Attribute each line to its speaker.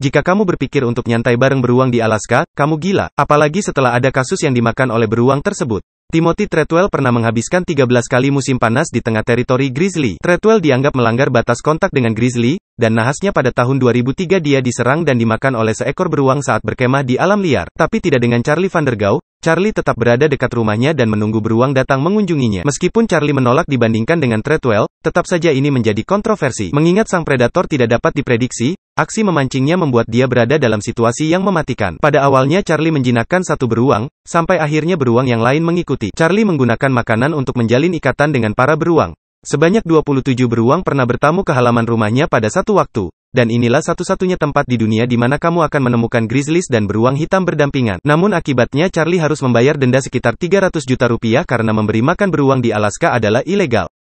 Speaker 1: Jika kamu berpikir untuk nyantai bareng beruang di Alaska, kamu gila, apalagi setelah ada kasus yang dimakan oleh beruang tersebut. Timothy Treadwell pernah menghabiskan 13 kali musim panas di tengah teritori Grizzly. Treadwell dianggap melanggar batas kontak dengan Grizzly, dan nahasnya pada tahun 2003 dia diserang dan dimakan oleh seekor beruang saat berkemah di alam liar. Tapi tidak dengan Charlie Van Der Gau, Charlie tetap berada dekat rumahnya dan menunggu beruang datang mengunjunginya. Meskipun Charlie menolak dibandingkan dengan Treadwell, tetap saja ini menjadi kontroversi. Mengingat sang predator tidak dapat diprediksi, aksi memancingnya membuat dia berada dalam situasi yang mematikan. Pada awalnya Charlie menjinakkan satu beruang, sampai akhirnya beruang yang lain mengikuti. Charlie menggunakan makanan untuk menjalin ikatan dengan para beruang. Sebanyak 27 beruang pernah bertamu ke halaman rumahnya pada satu waktu dan inilah satu-satunya tempat di dunia di mana kamu akan menemukan grizzlies dan beruang hitam berdampingan. Namun akibatnya Charlie harus membayar denda sekitar 300 juta rupiah karena memberi makan beruang di Alaska adalah ilegal.